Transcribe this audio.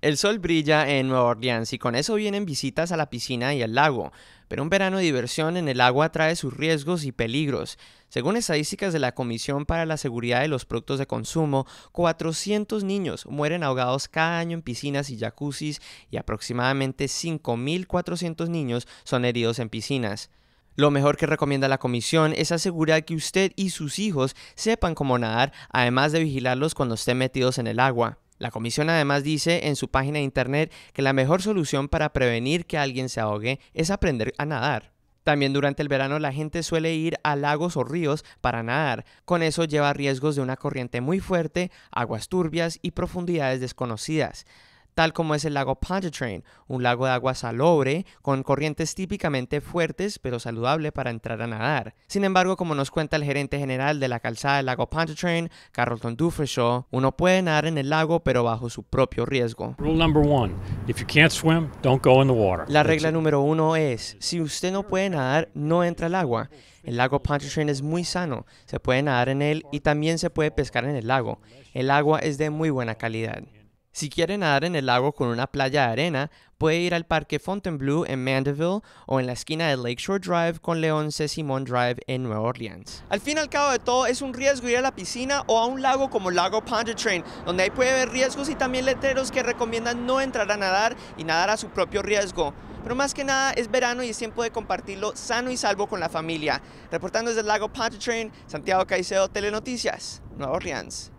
El sol brilla en Nueva Orleans y con eso vienen visitas a la piscina y al lago, pero un verano de diversión en el agua trae sus riesgos y peligros. Según estadísticas de la Comisión para la Seguridad de los Productos de Consumo, 400 niños mueren ahogados cada año en piscinas y jacuzzis y aproximadamente 5.400 niños son heridos en piscinas. Lo mejor que recomienda la comisión es asegurar que usted y sus hijos sepan cómo nadar, además de vigilarlos cuando estén metidos en el agua. La comisión además dice en su página de internet que la mejor solución para prevenir que alguien se ahogue es aprender a nadar. También durante el verano la gente suele ir a lagos o ríos para nadar. Con eso lleva riesgos de una corriente muy fuerte, aguas turbias y profundidades desconocidas tal como es el lago Pontchartrain, un lago de agua salobre con corrientes típicamente fuertes pero saludable para entrar a nadar. Sin embargo, como nos cuenta el gerente general de la calzada del lago Pontchartrain, Carlton Dufreshaw, uno puede nadar en el lago pero bajo su propio riesgo. La regla número uno es, si usted no puede nadar, no entra al agua. El lago Pontchartrain es muy sano, se puede nadar en él y también se puede pescar en el lago. El agua es de muy buena calidad. Si quiere nadar en el lago con una playa de arena, puede ir al Parque Fontainebleau en Mandeville o en la esquina de Lakeshore Drive con C. Simon Drive en Nueva Orleans. Al fin y al cabo de todo, es un riesgo ir a la piscina o a un lago como lago Pontchartrain, donde ahí puede haber riesgos y también letreros que recomiendan no entrar a nadar y nadar a su propio riesgo. Pero más que nada es verano y es tiempo de compartirlo sano y salvo con la familia. Reportando desde el lago Pontchartrain, Santiago Caicedo, Telenoticias, Nueva Orleans.